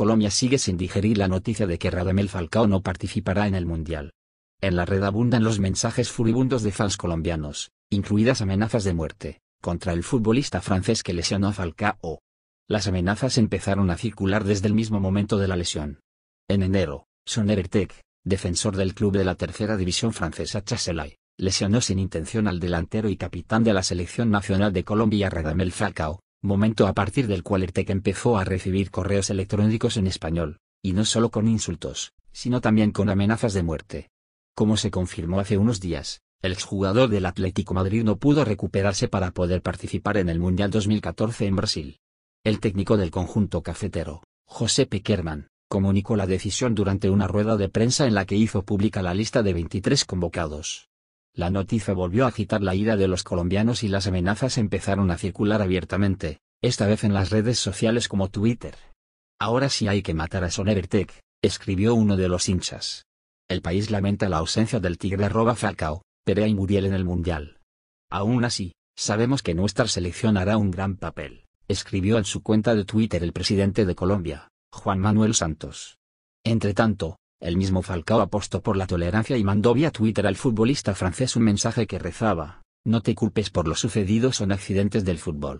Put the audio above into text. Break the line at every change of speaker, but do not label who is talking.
Colombia sigue sin digerir la noticia de que Radamel Falcao no participará en el Mundial. En la red abundan los mensajes furibundos de fans colombianos, incluidas amenazas de muerte, contra el futbolista francés que lesionó a Falcao. Las amenazas empezaron a circular desde el mismo momento de la lesión. En enero, Ertec, defensor del club de la tercera división francesa Chasselay, lesionó sin intención al delantero y capitán de la selección nacional de Colombia Radamel Falcao, momento a partir del cual TEC empezó a recibir correos electrónicos en español, y no solo con insultos, sino también con amenazas de muerte. Como se confirmó hace unos días, el exjugador del Atlético Madrid no pudo recuperarse para poder participar en el Mundial 2014 en Brasil. El técnico del conjunto cafetero, José Pekerman, comunicó la decisión durante una rueda de prensa en la que hizo pública la lista de 23 convocados. La noticia volvió a agitar la ira de los colombianos y las amenazas empezaron a circular abiertamente, esta vez en las redes sociales como Twitter. Ahora sí hay que matar a Sonevertec, escribió uno de los hinchas. El país lamenta la ausencia del tigre arroba Falcao, Perea y Muriel en el Mundial. Aún así, sabemos que nuestra selección hará un gran papel, escribió en su cuenta de Twitter el presidente de Colombia, Juan Manuel Santos. Entretanto, el mismo Falcao apostó por la tolerancia y mandó vía Twitter al futbolista francés un mensaje que rezaba, no te culpes por lo sucedido son accidentes del fútbol.